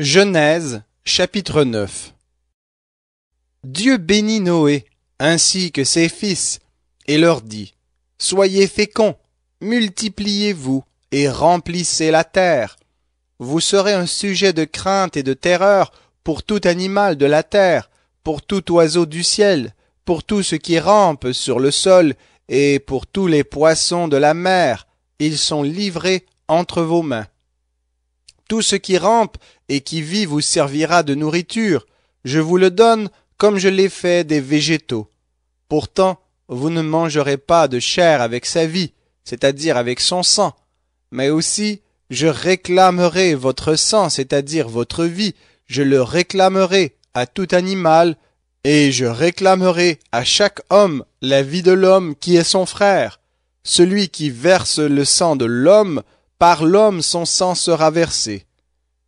Genèse chapitre 9 Dieu bénit Noé ainsi que ses fils et leur dit Soyez féconds, multipliez-vous et remplissez la terre. Vous serez un sujet de crainte et de terreur pour tout animal de la terre, pour tout oiseau du ciel, pour tout ce qui rampe sur le sol et pour tous les poissons de la mer. Ils sont livrés entre vos mains. Tout ce qui rampe et qui vit vous servira de nourriture. Je vous le donne comme je l'ai fait des végétaux. Pourtant, vous ne mangerez pas de chair avec sa vie, c'est-à-dire avec son sang, mais aussi je réclamerai votre sang, c'est-à-dire votre vie, je le réclamerai à tout animal, et je réclamerai à chaque homme la vie de l'homme qui est son frère. Celui qui verse le sang de l'homme, par l'homme son sang sera versé.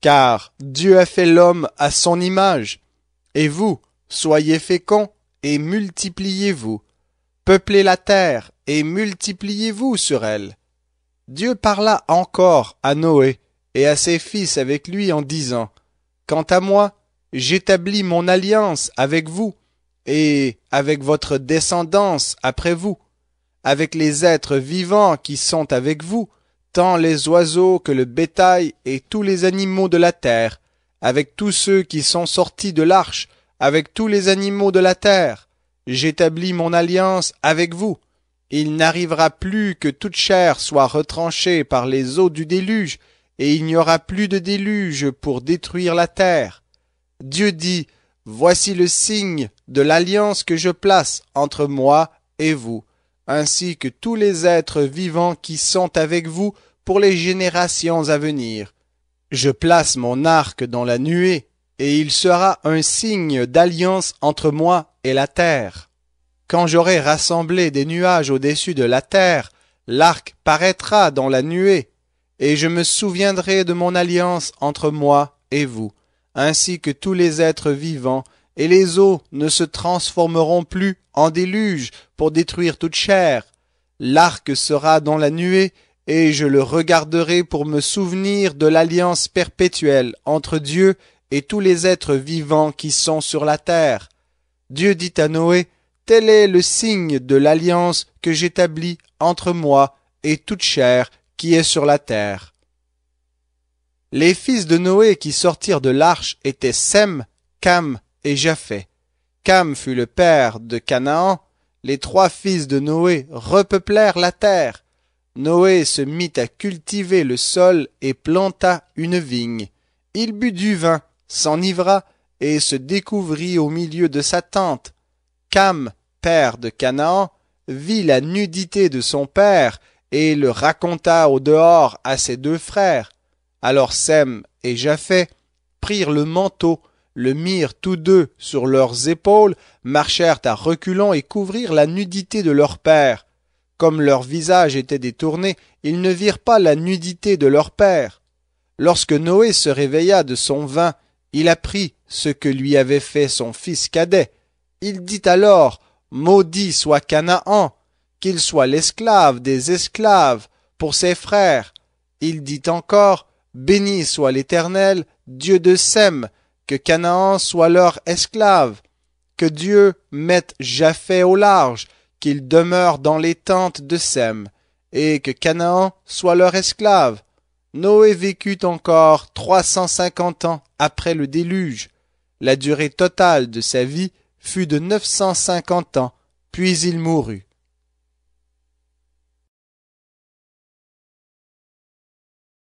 Car Dieu a fait l'homme à son image, et vous, soyez féconds et multipliez-vous, peuplez la terre et multipliez-vous sur elle. Dieu parla encore à Noé et à ses fils avec lui en disant, Quant à moi, j'établis mon alliance avec vous et avec votre descendance après vous, avec les êtres vivants qui sont avec vous, tant les oiseaux que le bétail et tous les animaux de la terre, avec tous ceux qui sont sortis de l'arche, avec tous les animaux de la terre. J'établis mon alliance avec vous. Il n'arrivera plus que toute chair soit retranchée par les eaux du déluge, et il n'y aura plus de déluge pour détruire la terre. Dieu dit, Voici le signe de l'alliance que je place entre moi et vous ainsi que tous les êtres vivants qui sont avec vous pour les générations à venir. Je place mon arc dans la nuée, et il sera un signe d'alliance entre moi et la terre. Quand j'aurai rassemblé des nuages au-dessus de la terre, l'arc paraîtra dans la nuée, et je me souviendrai de mon alliance entre moi et vous, ainsi que tous les êtres vivants et les eaux ne se transformeront plus en déluge pour détruire toute chair. L'arc sera dans la nuée, et je le regarderai pour me souvenir de l'alliance perpétuelle entre Dieu et tous les êtres vivants qui sont sur la terre. Dieu dit à Noé, Tel est le signe de l'alliance que j'établis entre moi et toute chair qui est sur la terre. Les fils de Noé qui sortirent de l'arche étaient Sem, Cam, et Japhet Cam fut le père de Canaan. Les trois fils de Noé repeuplèrent la terre. Noé se mit à cultiver le sol et planta une vigne. Il but du vin, s'enivra et se découvrit au milieu de sa tente. Cam, père de Canaan, vit la nudité de son père et le raconta au dehors à ses deux frères. Alors Sem et Japhet prirent le manteau le mirent tous deux sur leurs épaules, marchèrent à reculons et couvrirent la nudité de leur père. Comme leurs visages étaient détournés, ils ne virent pas la nudité de leur père. Lorsque Noé se réveilla de son vin, il apprit ce que lui avait fait son fils cadet. Il dit alors, Maudit soit Canaan, qu'il soit l'esclave des esclaves pour ses frères. Il dit encore, Béni soit l'Éternel, Dieu de Sem, que Canaan soit leur esclave, que Dieu mette Japhet au large, qu'il demeure dans les tentes de Sem, et que Canaan soit leur esclave. Noé vécut encore trois cent cinquante ans après le déluge. La durée totale de sa vie fut de neuf cent cinquante ans, puis il mourut.